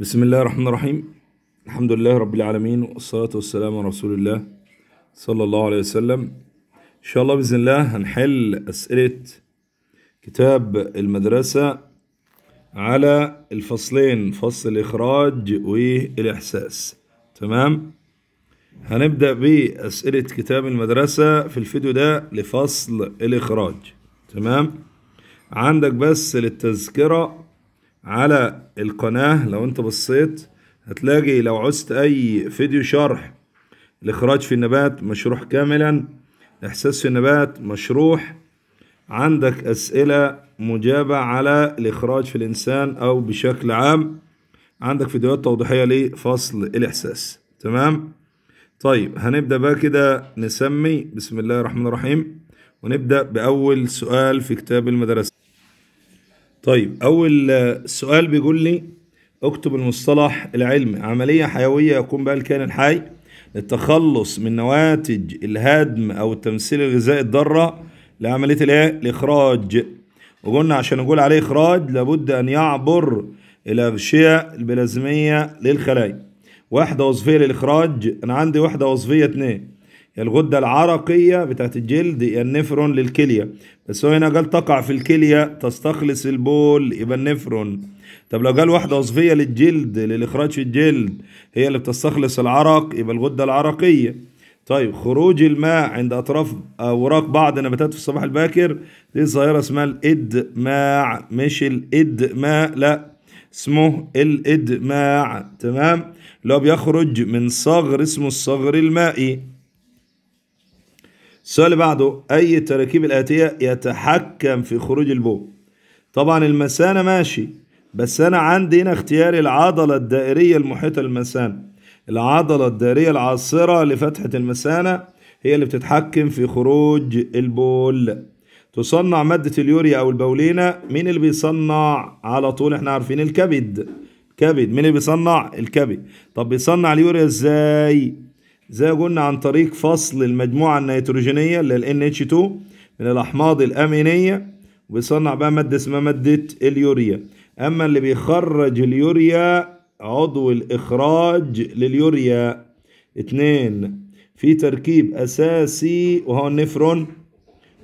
بسم الله الرحمن الرحيم الحمد لله رب العالمين والصلاة والسلام على رسول الله صلى الله عليه وسلم إن شاء الله بإذن الله هنحل أسئلة كتاب المدرسة على الفصلين فصل الإخراج والإحساس تمام هنبدأ بأسئلة كتاب المدرسة في الفيديو ده لفصل الإخراج تمام عندك بس للتذكرة على القناة لو انت بصيت هتلاقي لو عوزت اي فيديو شرح الاخراج في النبات مشروح كاملا احساس في النبات مشروح عندك اسئلة مجابة على الاخراج في الانسان او بشكل عام عندك فيديوهات توضيحية لفصل الاحساس تمام طيب هنبدأ بقى كده نسمي بسم الله الرحمن الرحيم ونبدأ بأول سؤال في كتاب المدرسة طيب أول سؤال بيقول لي اكتب المصطلح العلمي عملية حيوية يقوم بها الكائن الحي للتخلص من نواتج الهدم أو التمثيل الغذائي الضارة لعملية الايه؟ الإخراج وقلنا عشان نقول عليه إخراج لابد أن يعبر الأغشية البلازمية للخلايا وحدة وظيفية للإخراج أنا عندي وحدة وظيفية اتنين الغده العرقيه بتاعه الجلد يا إيه، النفرون للكليه بس هو هنا قال تقع في الكليه تستخلص البول يبقى النفرون طب لو قال واحده وصفيه للجلد للاخراج في الجلد هي اللي بتستخلص العرق يبقى الغده العرقيه طيب خروج الماء عند اطراف اوراق بعض النباتات في الصباح الباكر دي ظاهره اسمها الادماع مش الادماء لا اسمه الادماع تمام لو بيخرج من صغر اسمه الصغر المائي السؤال اللي بعده أي التراكيب الآتية يتحكم في خروج البول طبعا المثانة ماشي بس أنا عندي هنا اختياري العضلة الدائرية المحيطة للمثانة العضلة الدائرية العاصرة لفتحة المثانة هي اللي بتتحكم في خروج البول تصنع مادة اليوريا أو البولينة مين اللي بيصنع على طول احنا عارفين الكبد كبد مين اللي بيصنع الكبد طب بيصنع اليوريا ازاي زي ما قلنا عن طريق فصل المجموعة النيتروجينية اللي هي NH2 من الأحماض الأمينية وبيصنع بقى مادة اسمها مادة اليوريا أما اللي بيخرج اليوريا عضو الإخراج لليوريا اتنين في تركيب أساسي وهو النفرون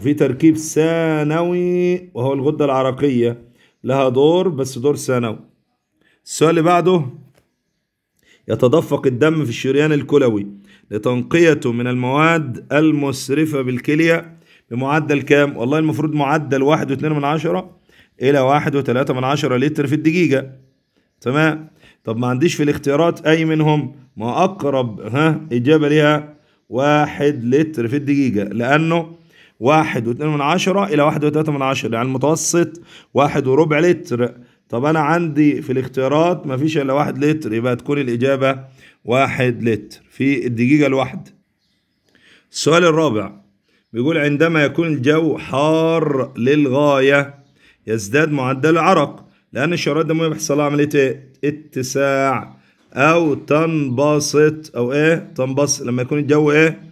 وفي تركيب ثانوي وهو الغدة العرقية لها دور بس دور ثانوي السؤال اللي بعده يتدفق الدم في الشريان الكلوي لتنقيته من المواد المسرفة بالكلية بمعدل كام؟ والله المفروض معدل واحد واتنين من عشرة إلى واحد وتلاتة من عشرة لتر في الدقيقة تمام طب ما عنديش في الاختيارات أي منهم ما أقرب ها إجابة ليها واحد لتر في الدقيقة لأنه واحد واتنين من عشرة إلى واحد وتلاتة من عشرة يعني المتوسط واحد وربع لتر طب انا عندي في الاختيارات ما فيش الا واحد لتر يبقى تكون الاجابه واحد لتر في الدقيقه الواحده السؤال الرابع بيقول عندما يكون الجو حار للغايه يزداد معدل العرق لان الشرايين الدمويه بيحصل لها عمليه اتساع او تنبسط او ايه تنبسط لما يكون الجو ايه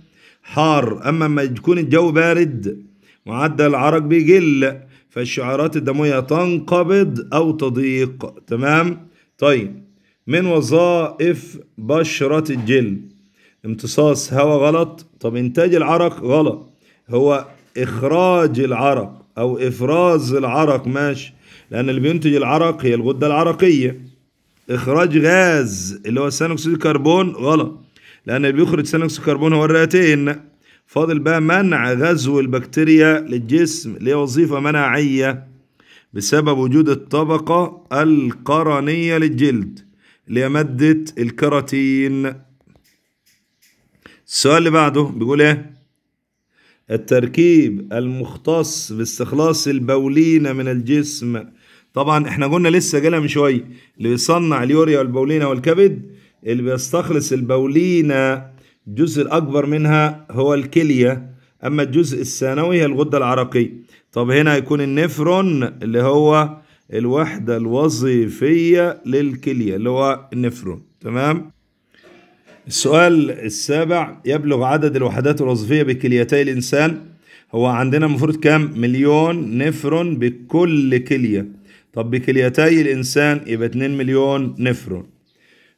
حار اما لما يكون الجو بارد معدل العرق بيقل فالشعارات الدموية تنقبض أو تضيق تمام طيب من وظائف بشرة الجلد امتصاص هواء غلط طب إنتاج العرق غلط هو إخراج العرق أو إفراز العرق ماشي لأن اللي بينتج العرق هي الغدة العرقية إخراج غاز اللي هو ثاني أكسيد الكربون غلط لأن اللي بيخرج ثاني أكسيد الكربون هو الرئتين فاضل بقى منع غزو البكتيريا للجسم ليه وظيفة مناعية بسبب وجود الطبقة القرنية للجلد اللي هي مادة الكراتين السؤال اللي بعده بيقول ايه التركيب المختص باستخلاص البولينة من الجسم طبعا احنا قلنا لسه جالها من شويه اللي بيصنع اليوريا والبولينة والكبد اللي بيستخلص البولينة الجزء الأكبر منها هو الكلية أما الجزء الثانوي هي الغدة العرقية طب هنا هيكون النفرون اللي هو الوحدة الوظيفية للكلية اللي هو النفرون تمام السؤال السابع يبلغ عدد الوحدات الوظيفية بكليتي الإنسان هو عندنا المفروض كام مليون نفرون بكل كلية طب بكليتي الإنسان يبقى 2 مليون نفرون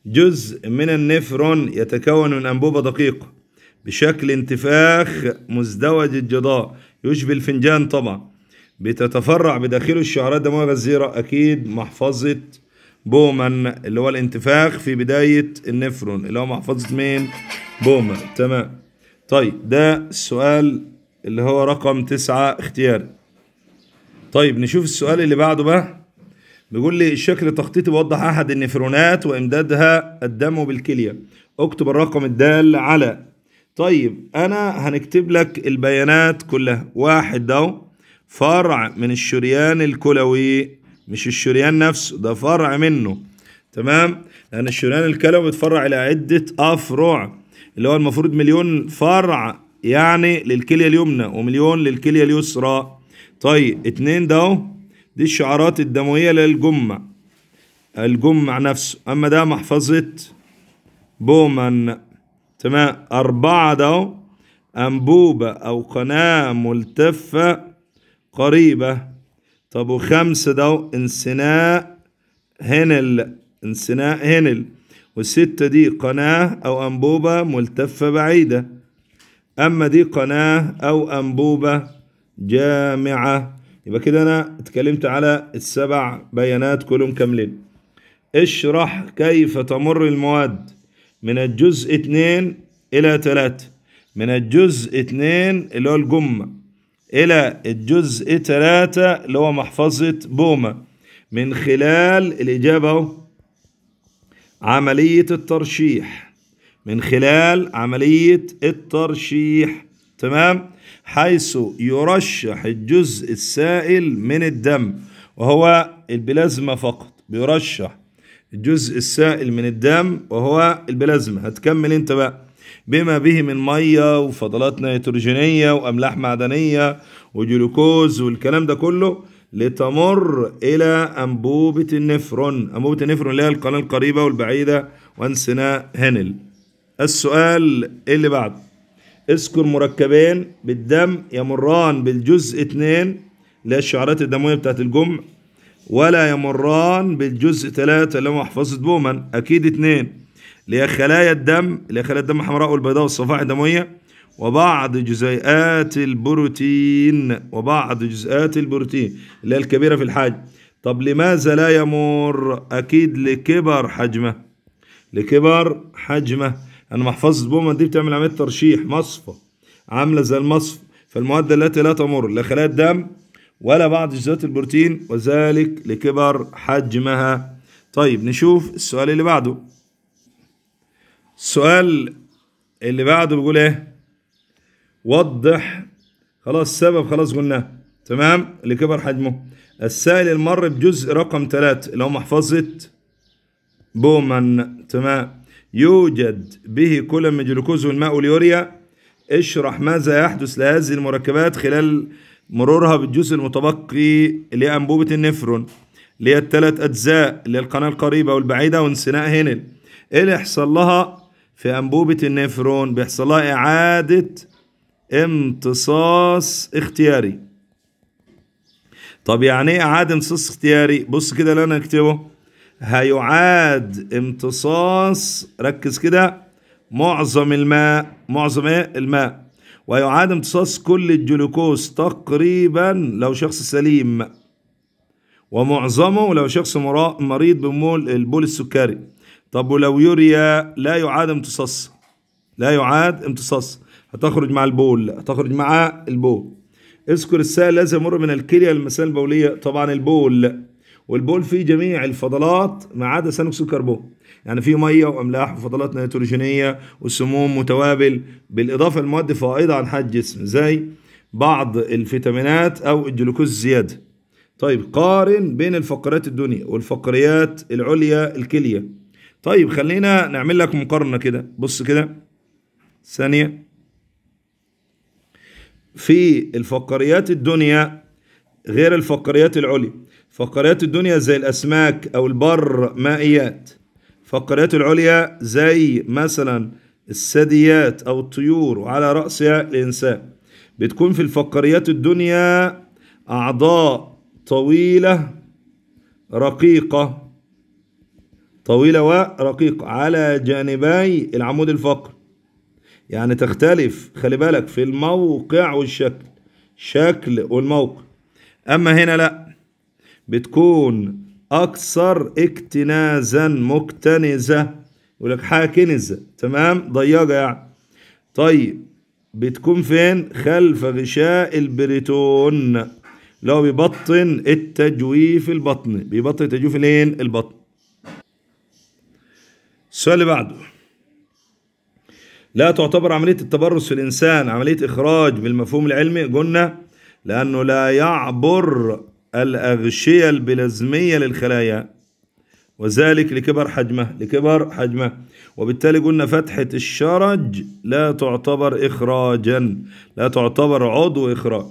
جزء من النفرون يتكون من أنبوبة دقيقة بشكل انتفاخ مزدوج الجضاء يشبه الفنجان طبعا بتتفرع بداخله الشعرات الدموية غزيرة أكيد محفظة بومن اللي هو الانتفاخ في بداية النفرون اللي هو محفظة مين؟ بومن تمام طيب ده السؤال اللي هو رقم تسعة اختياري طيب نشوف السؤال اللي بعده بقى بيقول لي الشكل التخطيطي بيوضح احد النفرونات وامدادها الدم بالكليه اكتب الرقم الدال على طيب انا هنكتب لك البيانات كلها واحد ده فرع من الشريان الكلوي مش الشريان نفسه ده فرع منه تمام لان الشريان الكلوي بيتفرع الى عده افرع اللي هو المفروض مليون فرع يعني للكليه اليمنى ومليون للكليه اليسرى طيب اتنين ده دي الشعارات الدموية للجمع الجمع نفسه أما ده محفظة بومن تمام أربعة ده أنبوبة أو قناة ملتفة قريبة طب وخمسة ده انسناء هنل انسناء هنل والستة دي قناة أو أنبوبة ملتفة بعيدة أما دي قناة أو أنبوبة جامعة يبقى كده انا اتكلمت على السبع بيانات كلهم كاملين اشرح كيف تمر المواد من الجزء 2 الى 3 من الجزء 2 اللي هو الجمة الى الجزء 3 اللي هو محفظة بومة من خلال الاجابة اهو عملية الترشيح من خلال عملية الترشيح تمام حيث يرشح الجزء السائل من الدم وهو البلازما فقط بيرشح الجزء السائل من الدم وهو البلازما هتكمل انت بقى بما به من ميه وفضلات نيتروجينيه واملاح معدنيه وجلوكوز والكلام ده كله لتمر الى انبوبه النفرون انبوبه النفرون اللي هي القناه القريبه والبعيده وانسنا هنل السؤال اللي بعده اذكر مركبين بالدم يمران بالجزء اثنين اللي هي الشعرات الدمويه بتاعت الجمع ولا يمران بالجزء ثلاثة اللي هو محفظة بومن أكيد اثنين اللي هي خلايا الدم اللي هي خلايا الدم الحمراء والبيضاء والصفائح الدموية وبعض جزيئات البروتين وبعض جزيئات البروتين اللي هي الكبيرة في الحجم طب لماذا لا يمر أكيد لكبر حجمه لكبر حجمه انا محفظة بومان دي بتعمل عملية ترشيح مصفى عاملة زي المصفى فالمواد التي لا تمر لا خلايا الدم ولا بعض جزيئات البروتين وذلك لكبر حجمها طيب نشوف السؤال اللي بعده السؤال اللي بعده بيقول ايه وضح خلاص السبب خلاص قلناه تمام لكبر حجمه السائل المر بجزء رقم ثلاثة اللي هو محفظة بومان تمام يوجد به كل من الجلوكوز والماء واليوريا اشرح ماذا يحدث لهذه المركبات خلال مرورها بالجزء المتبقي لأنبوبة النفرون اللي هي الثلاث أجزاء اللي هي القناة القريبة والبعيدة وانسناء هنل إيه اللي يحصل لها في أنبوبة النفرون بيحصل لها إعادة امتصاص اختياري طب يعني ايه إعادة امتصاص اختياري بص كده اللي أنا أكتبه هيعاد امتصاص ركز كده معظم الماء معظم ايه الماء ويعاد امتصاص كل الجلوكوز تقريبا لو شخص سليم ومعظمه لو شخص مريض بمول البول السكري طب ولو يوريا لا يعاد امتصاص لا يعاد امتصاص هتخرج مع البول هتخرج مع البول اذكر السائل الذي يمر من الكليه للمسائل البوليه طبعا البول والبول فيه جميع الفضلات ما عدا ثاني اكسيد الكربون يعني فيه ميه واملاح وفضلات نيتروجينيه وسموم متوابل بالاضافه لمواد فائضه عن حد الجسم زي بعض الفيتامينات او الجلوكوز زياده طيب قارن بين الفقريات الدنيا والفقريات العليا الكليه طيب خلينا نعمل لك مقارنه كده بص كده ثانيه في الفقريات الدنيا غير الفقريات العليا فقريات الدنيا زي الأسماك أو البر مائيات فقريات العليا زي مثلا الثدييات أو الطيور وعلى رأسها الإنسان بتكون في الفقريات الدنيا أعضاء طويلة رقيقة طويلة ورقيقة على جانبي العمود الفقري يعني تختلف خلي بالك في الموقع والشكل شكل والموقع أما هنا لأ بتكون أكثر اكتنازا مكتنزة يقول لك حاجة كنزة تمام ضيقة يعني طيب بتكون فين خلف غشاء البريتون لو بيبطن التجويف البطن بيبطن التجويف لين البطن السؤال اللي بعده لا تعتبر عملية التبرز في الإنسان عملية إخراج بالمفهوم العلمي قلنا لأنه لا يعبر الأغشية البلازمية للخلايا وذلك لكبر حجمه لكبر حجمه وبالتالي قلنا فتحة الشرج لا تعتبر إخراجا لا تعتبر عضو إخراج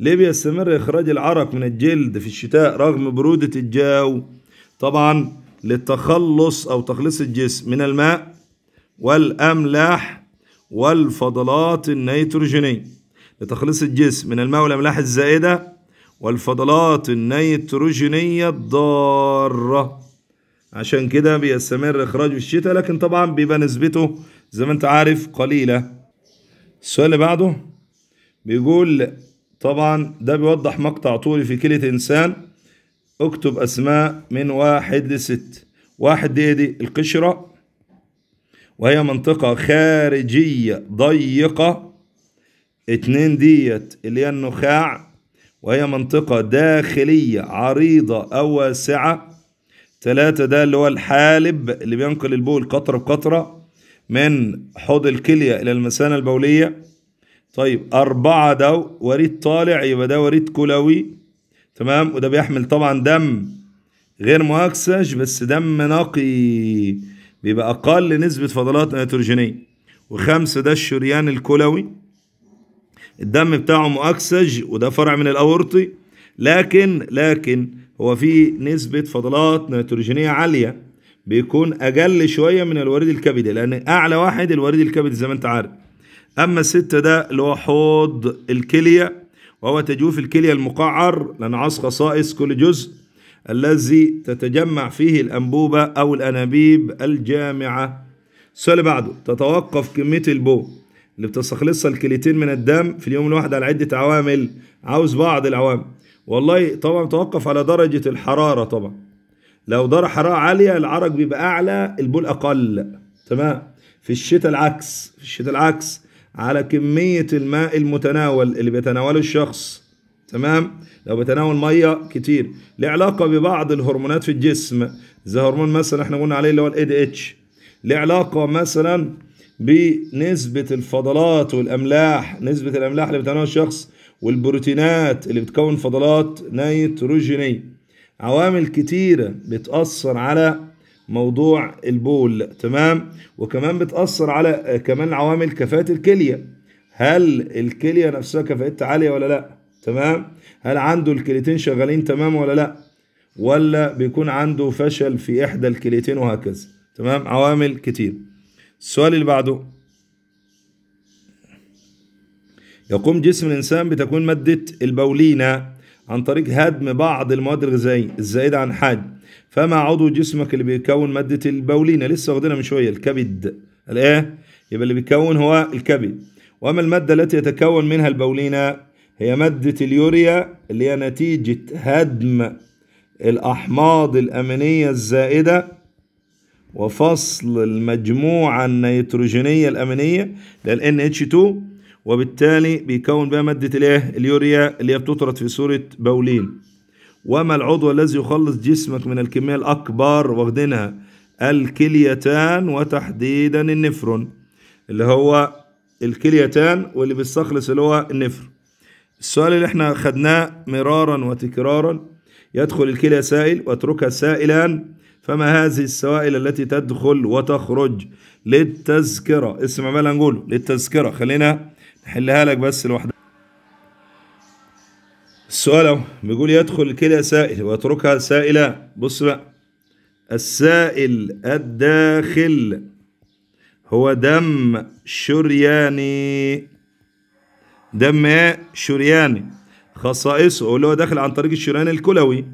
ليه بيستمر إخراج العرق من الجلد في الشتاء رغم برودة الجو طبعا للتخلص أو تخليص الجسم من الماء والأملاح والفضلات النيتروجينية لتخليص الجسم من الماء والأملاح الزائدة والفضلات النيتروجينية الضارة عشان كده بيستمر إخراجه الشتاء لكن طبعا بيبقى نسبته زي ما أنت عارف قليلة السؤال اللي بعده بيقول طبعا ده بيوضح مقطع طولي في كلية إنسان اكتب أسماء من واحد لست واحد دي إيه دي القشرة وهي منطقة خارجية ضيقة اتنين ديت اللي هي النخاع وهي منطقة داخلية عريضة أو واسعة ثلاثة ده اللي هو الحالب اللي بينقل البول قطرة بقطرة من حوض الكلية إلى المثانة البولية طيب أربعة ده وريد طالع يبقى ده وريد كلوي تمام وده بيحمل طبعا دم غير مؤكسج بس دم نقي بيبقى أقل نسبة فضلات نيتروجينية وخمسة ده الشريان الكلوي الدم بتاعه مؤكسج وده فرع من الاورطي لكن لكن هو في نسبة فضلات نيتروجينية عالية بيكون أقل شوية من الوريد الكبدي لأن أعلى واحد الوريد الكبدي زي ما أنت عارف أما الستة ده اللي هو حوض الكلية وهو تجويف الكلية المقعر لان عص خصائص كل جزء الذي تتجمع فيه الأنبوبة أو الأنابيب الجامعة السؤال اللي بعده تتوقف كمية البو اللي بتستخلصها الكليتين من الدم في اليوم الواحد على عدة عوامل عاوز بعض العوامل والله طبعا توقف على درجة الحرارة طبعا لو درجة حرارة عالية العرق بيبقى أعلى البول أقل تمام في الشتاء العكس في الشتاء العكس على كمية الماء المتناول اللي بيتناوله الشخص تمام لو بتناول ميه كتير لعلاقة علاقه ببعض الهرمونات في الجسم زي هرمون مثلا احنا قلنا عليه اللي هو الاي دي اتش علاقه مثلا بنسبة الفضلات والأملاح نسبة الأملاح اللي بتعملها الشخص والبروتينات اللي بتكون فضلات نيتروجينية عوامل كتيرة بتأثر على موضوع البول تمام وكمان بتأثر على آه، كمان عوامل كفاءة الكلية هل الكلية نفسها كفاءتها عالية ولا لا تمام هل عنده الكليتين شغالين تمام ولا لا ولا بيكون عنده فشل في إحدى الكليتين وهكذا تمام عوامل كتير السؤال اللي بعده يقوم جسم الإنسان بتكوين مادة البولينا عن طريق هدم بعض المواد الغذائية الزائدة عن حاج فما عضو جسمك اللي بيكون مادة البولينا لسه واخدينها من شوية الكبد الإيه؟ يبقى اللي بيكون هو الكبد وأما المادة التي يتكون منها البولينا هي مادة اليوريا اللي هي نتيجة هدم الأحماض الأمينية الزائدة وفصل المجموعة النيتروجينية الأمينية للان nh 2 وبالتالي بيكون بها مادة الايه اليوريا اللي هي بتطرد في صورة بولين وما العضو الذي يخلص جسمك من الكمية الأكبر واخدينها الكليتان وتحديدا النفرون اللي هو الكليتان واللي بيستخلص اللي هو النفر السؤال اللي احنا خدناه مرارا وتكرارا يدخل الكلية سائل واتركها سائلا فما هذه السوائل التي تدخل وتخرج للتذكرة اسم عمال هنقوله للتذكرة خلينا نحلها لك بس لوحدها السؤال اهو بيقول يدخل كلا سائل ويتركها سائلة بص بقى السائل الداخل هو دم شرياني دم ايه شرياني خصائصه اللي هو داخل عن طريق الشريان الكلوي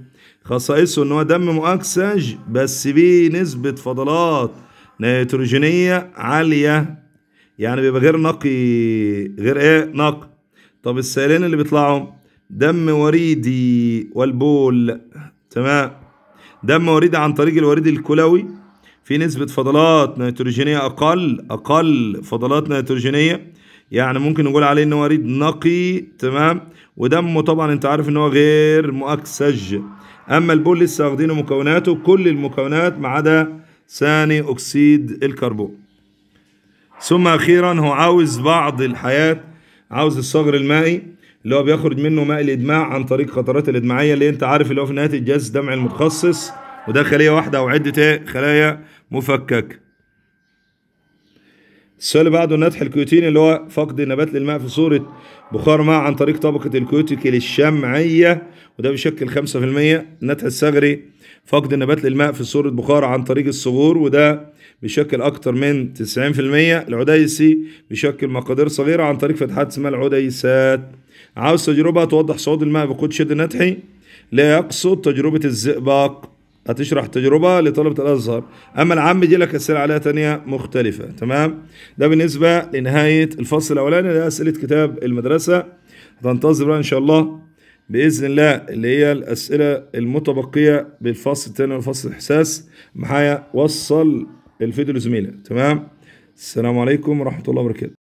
خصائصه ان هو دم مؤكسج بس بيه نسبة فضلات نيتروجينية عالية يعني بيبقى غير نقي غير ايه نقي طب السائلين اللي بيطلعوا دم وريدي والبول تمام دم وريدي عن طريق الوريد الكلوي في نسبة فضلات نيتروجينية أقل أقل فضلات نيتروجينية يعني ممكن نقول عليه إن هو وريد نقي تمام ودمه طبعا أنت عارف إن هو غير مؤكسج أما البول لسه واخدينه مكوناته كل المكونات ما عدا ثاني أكسيد الكربون ثم أخيرا هو عاوز بعض الحياة عاوز الصغر المائي اللي هو بيخرج منه ماء الإدماع عن طريق قطرات الإدماعية اللي أنت عارف اللي هو في نهاية الجهاز الدمعي المتخصص وده خلية واحدة أو عدة خلايا مفككة السؤال اللي بعده النتح الكيوتيني اللي هو فقد النبات للماء في صورة بخار ماء عن طريق طبقة الكيوتيكل الشمعية وده بيشكل 5% النتح الصغري فقد النبات للماء في صورة بخار عن طريق الصغور وده بيشكل أكتر من 90% العديسي بيشكل مقادير صغيرة عن طريق فتحات اسمها العديسات عاوز تجربة توضح صعود الماء بقود شد نتحي لا يقصد تجربة الزئبق هتشرح تجربة لطلبة الأزهر أما العام يجي لك أسئلة عليها تانية مختلفة تمام ده بالنسبة لنهاية الفصل الأولاني ده أسئلة كتاب المدرسة هتنتظر بقى إن شاء الله بإذن الله اللي هي الأسئلة المتبقية بالفصل الثاني والفصل الإحساس معايا وصل الفيديو لزميلك تمام السلام عليكم ورحمة الله وبركاته